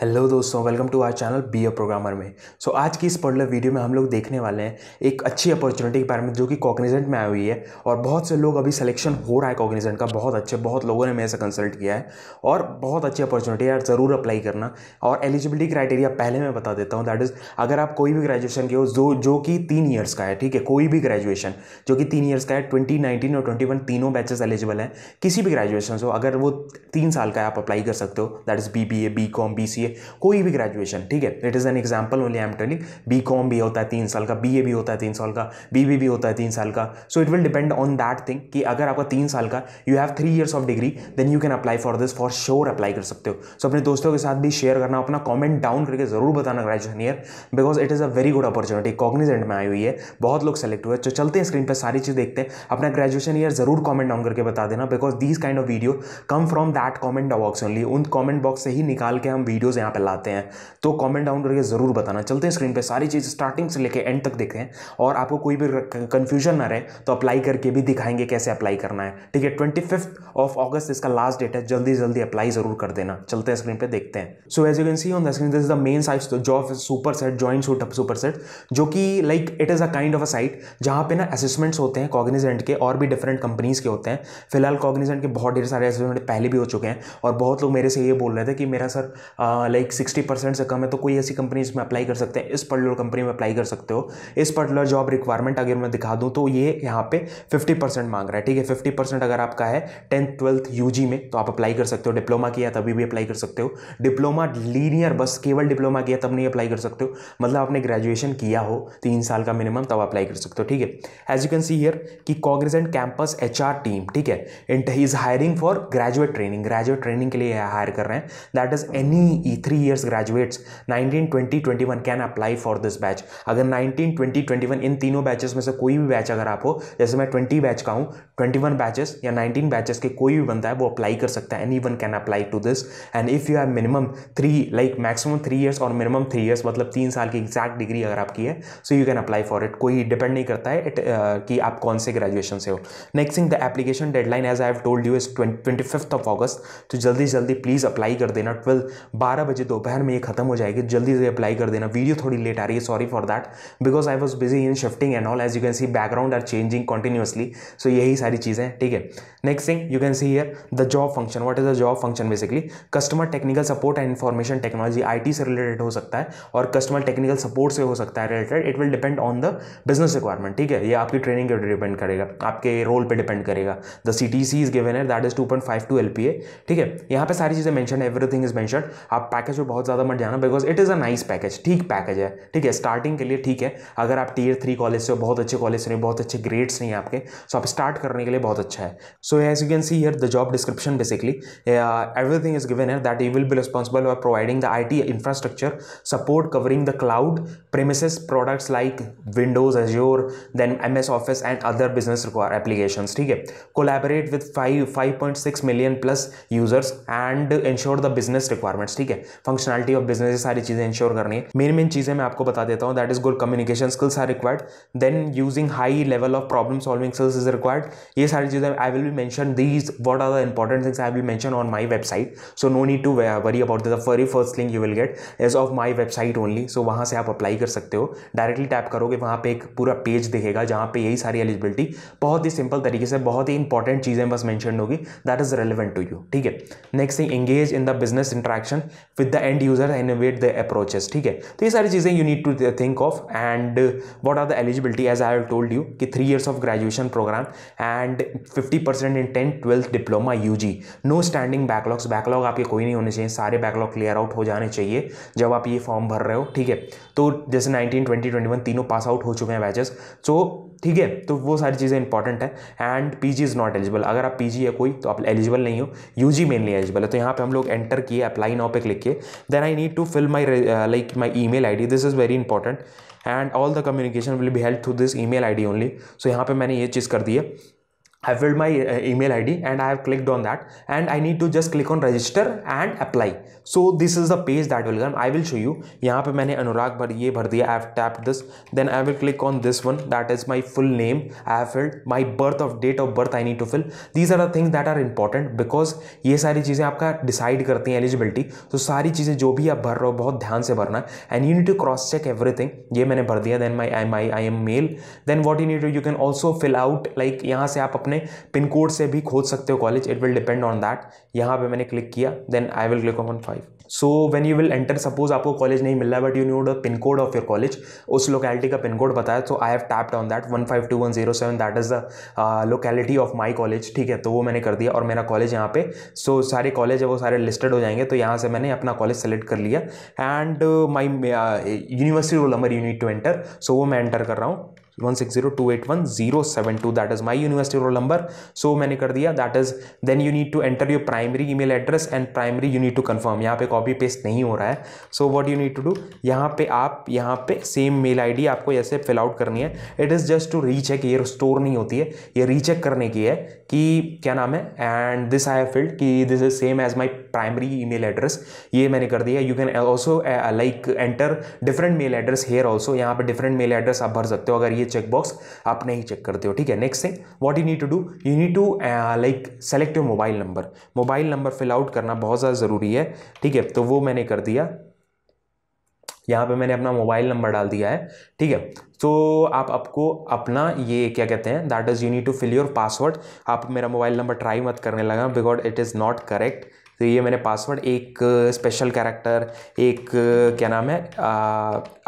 Hello दोस्तों welcome to our channel be a programmer में so so, आज की इस पर्टिकुलर वीडियो में हम लोग देखने वाले हैं एक अच्छी अपॉर्चुनिटी के बारे में जो कि कॉग्निजेंट में आई हुई है और बहुत से लोग अभी सिलेक्शन हो रहा है कॉग्निजेंट का बहुत अच्छे बहुत लोगों ने मेरे से कंसल्ट किया है और बहुत अच्छी अपॉर्चुनिटी है ज़रूर अप्लाई करना और एलिजिबिलिटी क्राइटेरिया पहले मैं बता देता हूँ दैट इज़ अगर आप कोई भी ग्रेजुएशन के हो जो जो कि तीन ईयर्स का है ठीक है कोई भी ग्रेजुएशन जो कि तीन ईयर्स का है ट्वेंटी नाइनटीन और ट्वेंटी वन तीनों बैचेस एलिजिबल हैं किसी भी ग्रेजुएशन हो अगर वो तीन साल का है आप अप्लाई कर सकते हो that is B B A B com B B कोई भी ग्रेजुएशन ठीक है it is an example only I am telling B com भी होता है तीन साल का बी भी होता है तीन साल का बी भी होता है तीन साल का so it will depend on that thing कि अगर आपका तीन साल का you have three years of degree then you can apply for this for sure apply कर सकते हो सो so, अपने दोस्तों के साथ भी शेयर करना अपना कॉमेंट डाउन करके जरूर बताना graduation year because it is a very good opportunity Cognizant में आई हुई है बहुत लोग सेलेक्ट हुए तो चलते हैं स्क्रीन पर सारी चीज़ देखते हैं अपना ग्रेजुएशन ईयर जरूर कॉमेंट डाउन करके बता देना because this kind of video come from that comment box only उन कॉमेंट बॉक्स से ही निकाल के हम वीडियोज़ यहाँ पर लाते हैं तो कॉमेंट डाउन करके ज़रूर बताना चलते हैं स्क्रीन पर सारी चीज़ स्टार्टिंग से लेकर एंड तक देखें और आपको कोई भी कन्फ्यूजन ना रहे तो अप्लाई करके भी दिखाएंगे कैसे अप्लाई करना है ठीक है ट्वेंटी ऑफ ऑगस्ट इसका लास्ट डेट है जल्दी जल्दी अप्लाई ज़रूर कर देना चलते हैं स्क्रीन पर देखते हैं so as you can see on the screen this is the main site तो job superset suit superset जो कि like it is a kind of a site जहाँ पे ना असेसमेंट्स होते हैं कॉग्निजेंट के और भी डिफरेंट कंपनीज के होते हैं फिलहाल कॉग्निजेंट के बहुत ढेर सारे असेसमेंट पहले भी हो चुके हैं और बहुत लोग मेरे से ये बोल रहे थे कि मेरा सर लाइक सिक्सटी परसेंट से कम है तो कोई ऐसी कंपनी इसमें अप्लाई कर सकते हैं इस पर्टिकुलर कंपनी में अप्लाई कर सकते हो इस पर्टिकुलर जॉब रिक्वायरमेंट अगर मैं दिखा दूँ तो ये यहाँ पे फिफ्टी परसेंट मांग रहा है ठीक है फिफ्टी परसेंट अगर आपका है टेंथ ट्वेल्थ यू में तो आप अप्लाई कर सकते हो डिप्लोमा किया तभी भी अप्लाई कर सकते हो डिप्लोमा लीनियर बस केवल डिप्लोमा किया तब नहीं अप्लाई कर सकते हो मतलब आपने ग्रेजुएशन किया हो तो तीन साल का मिनिमम तब अप्लाई कर सकते हो ठीक है as you can see here कि एंड कैंपस एच टीम ठीक है is hiring for graduate training graduate training के लिए हायर कर रहे हैं that is any three years graduates nineteen twenty twenty one can apply for this batch अगर twenty twenty one इन तीनों बैचेस में से कोई भी बैच अगर आप हो जैसे मैं ट्वेंटी बैच का हूँ वन बैचेस या नाइनटीन बैचेस के कोई भी बंदा है वो अप्लाई कर सकता है anyone can apply to this and if you have minimum three like maximum three years और मिनिमम थ्री ईयर्स मतलब तीन साल की एग्जैक्ट डिग्री अगर आपकी है so you can apply for it कोई डिपेंड नहीं करता है इट uh, कि आप कौन से ग्रेजुएशन से हो next thing the application deadline as I have told you is twenty fifth of August तो जल्दी जल्दी प्लीज़ अप्लाई कर देना ट्वेल्थ बारह बजे दोपहर में ये खत्म हो जाएगी जल्दी से अप्लाई कर देना वीडियो थोड़ी लेट आ रही है sorry for that because I was busy in shifting and all as you can see background are changing continuously so यही सारी चीज़ें ठीक है next thing you can see here the job function what is the job function basically customer technical support and information technology I से related हो सकता है और कस्टमर टेक्निकल सपोर्ट से हो सकता है related it will depend on the business requirement ठीक है ये आपकी ट्रेनिंग पर डिपेंड करेगा आपके रोल पर डिपेंड करेगा the C T C is given है that is two point five two L P A ठीक है यहाँ पर सारी चीज़ें मैंशन है एवरीथिंग इज मैंशन आप पैकेज पर बहुत ज़्यादा मत जाना because it is a nice package ठीक पैकेज है ठीक है स्टार्टिंग के लिए ठीक है अगर आप टीयर थ्री कॉलेज से बहुत अच्छे कॉलेज से नहीं बहुत अच्छे ग्रेड्स नहीं आपके सो आप स्टार्ट करने के लिए बहुत अच्छा है so as you can see here the job description basically everything is given है that you will be responsible for providing the I T infrastructure support covering the cloud products like Windows windows then M S office and other business require application ठीक है collaborate with five five point six million plus users and ensure the business requirements ठीक है functionality of business सारी चीज़ें ensure करनी है main main चीज़ें मैं आपको बता देता हूँ that is good communication skills are required then using high level of problem solving skills is required ये सारी चीज़ें I will be mention these what are the important things I will mention on my website so no need to worry about the very first link you will get is of my website only so वहां से आप apply कर सकते हो directly tap करोगे वहां पे एक पूरा पेज दिखेगा जहां पे यही सारी एलिजिबिलिटी बहुत ही सिंपल तरीके से बहुत ही इंपॉर्टेंट चीज़ें बस मैंशन होगी that is relevant to you ठीक है next thing engage in the business interaction with the end user innovate the approaches ठीक है तो ये सारी चीज़ें you need to think of and what are the eligibility as I have told you कि three years of graduation program and fifty percent in tenth twelfth diploma U G no standing backlogs backlog आपके कोई नहीं होने चाहिए सारे backlog clear out हो जाने चाहिए जब आप ये फॉर्म भर रहे हो ठीक है तो जैसे नाइनटीन ट्वेंटी ट्वेंटी वन तीनों पास आउट हो चुके हैं बैचेस सो ठीक है तो वो सारी चीज़ें इंपॉर्टेंट है and P is not eligible अगर आप पी है कोई तो आप एलिजिबल नहीं हो यू जी मेनली एलिजिबल है तो यहाँ पे हम लोग एंटर किए अप्लाई नाउ पे क्लिक किए then I need to fill my like my email I D this is very important and all the communication will be help through this email I D only so यहाँ पर मैंने ये चीज़ कर दी है I filled my email ID and I have clicked on that and I need to just click on register and apply. So this is the page that will come. I will show you. यहाँ पे मैंने अनुराग भर ये भर दिया I have tapped this. Then I will click on this one that is my full name. I have filled my birth of date of birth I need to fill. These are the things that are important because ये सारी चीज़ें आपका decide करती हैं eligibility. तो सारी चीज़ें जो भी आप भर रहे हो बहुत ध्यान से भरना and you need to cross check everything. ये मैंने भर दिया then my I am I am male. Then what you need to you can also fill out like यहाँ से आप अपने अपने पिन कोड से भी खोज सकते हो college it will depend on that यहाँ पे मैंने क्लिक किया then I will click on five so when you will enter suppose आपको कॉलेज नहीं मिल रहा है but you know pin code of your college उस लोकेलिटी का पिन कोड बताया तो I have tapped on that one five two one zero seven that is the locality of my college ठीक है तो वो मैंने कर दिया और मेरा कॉलेज यहाँ पे सो so, सारे कॉलेज है वो सारे लिस्टेड हो जाएंगे तो यहाँ से मैंने अपना कॉलेज सेलेक्ट कर लिया and my university roll number unit to enter so वो मैं एंटर कर रहा हूँ one six zero two eight one zero seven two that is my university roll number so मैंने कर दिया that is then you need to enter your primary email address and primary you need to confirm यहाँ पे copy paste नहीं हो रहा है so what you need to do यहाँ पे आप यहाँ पे सेम मेल आई डी आपको ऐसे फिल आउट करनी है it is just to recheck ये स्टोर नहीं होती है ये रीचेक करने की है कि क्या नाम है and this I have filled कि this is same as my primary email address ये मैंने कर दिया you can also like enter different mail address here also यहाँ पर डिफरेंट मेल एड्रेस आप भर सकते हो अगर ये ये चेकबॉक्स आप नहीं चेक करते हो ठीक है नेक्स्ट है what you need to do you need to like select your mobile number mobile number fill out करना बहुत ज़्यादा ज़रूरी है ठीक है तो वो मैंने कर दिया यहाँ पे मैंने अपना मोबाइल नंबर डाल दिया है ठीक है तो आप आपको अपना ये क्या कहते हैं that is you need to fill your password आप मेरा मोबाइल नंबर ट्राई मत करने लगा because it is not correct तो ये मैंने पासवर्ड एक स्पेशल कैरेक्टर एक क्या नाम है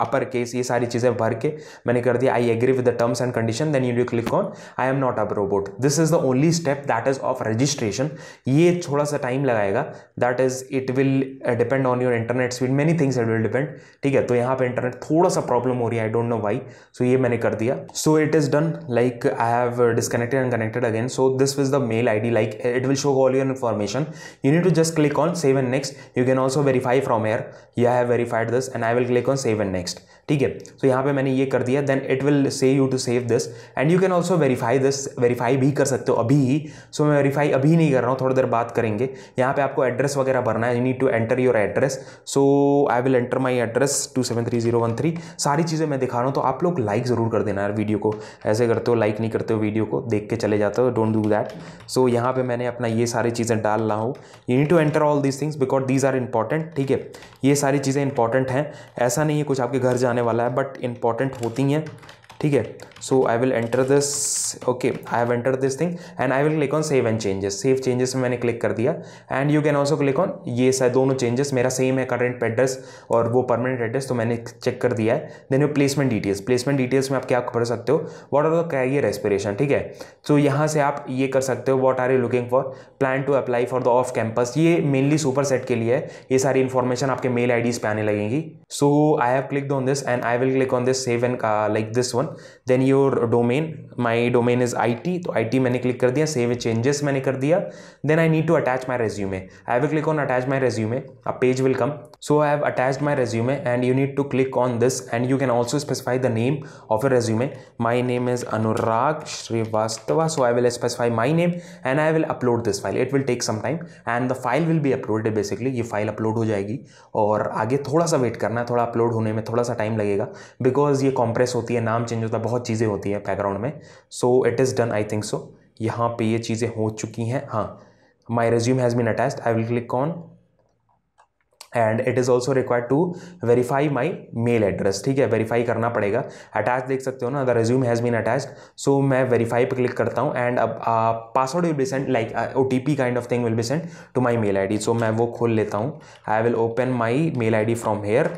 अपर केस ये सारी चीज़ें भर के मैंने कर दिया I agree with the terms and condition then you do click on I am not a robot this is the only step that is of registration ये थोड़ा सा टाइम लगाएगा that is it will depend on your internet speed many things it will depend ठीक है तो यहाँ पर internet थोड़ा सा प्रॉब्लम हो रही है I don't know why so ये मैंने कर दिया so it is done like I have disconnected and connected again so this is the mail I D like it will show all your information you need to just click on save and next you can also verify from here yeah I have verified this and I will click on save and next ठीक है सो यहाँ पे मैंने ये कर दिया then it will say you to save this and you can also verify this verify भी कर सकते हो अभी ही सो so, मैं वेरीफाई अभी नहीं कर रहा हूँ थोड़ी देर बात करेंगे यहाँ पे आपको एड्रेस वगैरह भरना है you need to enter your address so I will enter my address two seven three zero one three सारी चीज़ें मैं दिखा रहा हूँ तो आप लोग लाइक ज़रूर कर देना यार वीडियो को ऐसे करते हो लाइक नहीं करते हो वीडियो को देख के चले जाते हो डोंट डू दैट सो यहाँ पर मैंने अपना ये सारी चीज़ें डाल रहा हूँ you need to enter all these things because these are important ठीक है ये सारी चीज़ें इंपॉर्टेंट हैं ऐसा नहीं है कुछ आपके घर जाने वाला है बट इंपॉर्टेंट होती हैं ठीक है so I will enter this okay I have enter this thing and I will click on save and changes save changes में मैंने क्लिक कर दिया and you can also click on ये सर दोनों चेंजेस मेरा सेम है current address और वो परमानेंट एड्रेस तो मैंने चेक कर दिया है then you placement details placement details में आप क्या भर सकते हो what are the career aspiration ठीक है तो so, यहाँ से आप ये कर सकते हो what are you looking for plan to apply for the off campus ये मेनली सुपर सेट के लिए है ये सारी इन्फॉर्मेशन आपके मेल आई डीज पर आने लगेंगी so I have click on this and I will click on this save and like this one then your domain my domain domain is IT तो आईटी मैंने क्लिक कर दिया सेव चेंजेस मैंने कर दिया then I need to attach my resume I will click on attach my resume a page will come So I have attached my resume and you need to click on this and you can also specify the name of your resume. My name is Anurag Srivastava. So I will specify my name and I will upload this file. It will take some time and the file will be uploaded basically. ये file upload हो जाएगी और आगे थोड़ा सा wait करना है थोड़ा अपलोड होने में थोड़ा सा टाइम लगेगा बिकॉज ये कॉम्प्रेस होती है नाम चेंज होता है बहुत चीज़ें होती है बैकग्राउंड में so it is done I think so यहाँ पे ये चीज़ें हो चुकी हैं हाँ my resume has been attached I will click on and it is also required to verify my mail address ठीक है वेरीफाई करना पड़ेगा अटैच देख सकते हो ना the resume has been attach so मैं वेरीफाई पर क्लिक करता हूँ एंड अब password will be send like O T P kind of thing will be send to my mail I D so मैं वो खोल लेता हूँ I will open my mail I D from here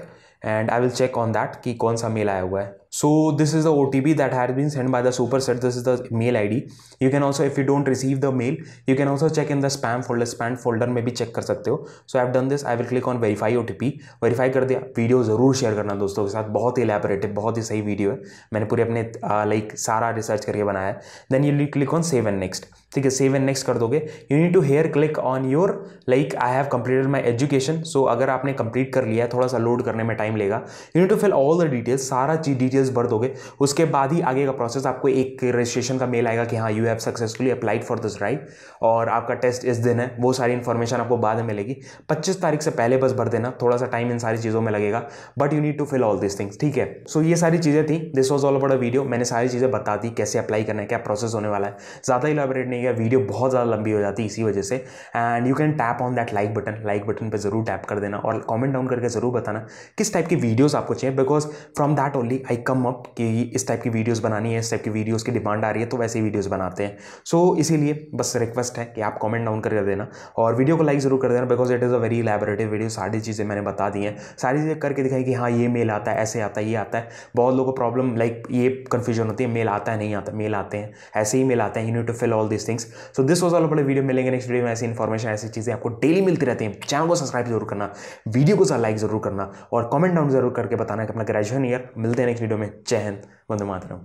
and I will check on that कि कौन सा mail आया हुआ है so this so this is the otp that has been sent by the superset this is the mail id you can also if you don't receive the mail you can also check in the spam folder spam folder में भी check कर सकते हो so have done this I will click on verify O T P verify कर दिया video ज़रूर share करना दोस्तों के साथ बहुत ही इलेबोरेटिव बहुत ही सही वीडियो है मैंने पूरे अपने लाइक सारा रिसर्च करके बनाया है then you click on save and next ठीक है सेव एंड नेक्स्ट कर दोगे you need to here click on your like I have completed my education so अगर आपने कंप्लीट कर लिया है थोड़ा सा लोड करने में टाइम लेगा you need to fill all the details सारा चीज डिटेल्स डिटेल्स भर दोगे उसके बाद ही आगे का प्रोसेस आपको एक रजिस्ट्रेशन का मेल आएगा कि हाँ you have successfully applied for this right और आपका टेस्ट इस दिन है वो सारी इन्फॉर्मेशन आपको बाद में मिलेगी पच्चीस तारीख से पहले बस भर देना थोड़ा सा टाइम इन सारी चीज़ों में लगेगा but you need to fill all this things ठीक है सो so, ये सारी चीज़ें थी this was all about a video मैंने सारी चीज़ें बता दी कैसे अप्लाई करना है क्या प्रोसेस होने वाला है ज़्यादा इलाबोरेट नहीं किया वीडियो बहुत ज़्यादा लंबी हो जाती है इसी वजह से and you can tap on that like button like button पर ज़रूर टैप कर देना और कॉमेंट डाउन करके ज़रूर बताना किस टाइप की वीडियोज़ आपको चाहिए because from that only I come up कि इस टाइप की वीडियोस बनानी है इस टाइप की वीडियोस की डिमांड आ रही है तो वैसे ही वीडियोस बनाते हैं सो so, इसीलिए बस रिक्वेस्ट है कि आप कमेंट डाउन कर देना और वीडियो को लाइक ज़रूर कर देना because it is a very elaborative video सारी चीज़ें मैंने बता दी हैं सारी चीज़ें करके दिखाई कि हाँ ये मेल आता है ऐसे आता है ये आता है बहुत लोगों को प्रॉब्लम लाइक ये कन्फ्यूजन होती है मेल आता है नहीं आता मेल आते हैं ऐसे ही मेल आते हैं you need to fill all this things so this was all बड़े वीडियो मिलेंगे नेक्स्ट वीडियो में ऐसी इन्फॉर्मेशन ऐसी चीज़ें आपको डेली मिलती रहती हैं चैनल को सब्सक्राइब जरूर करना वीडियो को लाइक जरूर करना और कमेंट डाउन जरूर करके बताना कि अपना ग्रेजुएशन ईयर मिलते हैं नेक्स्ट वीडियो में जय वंदे मातरम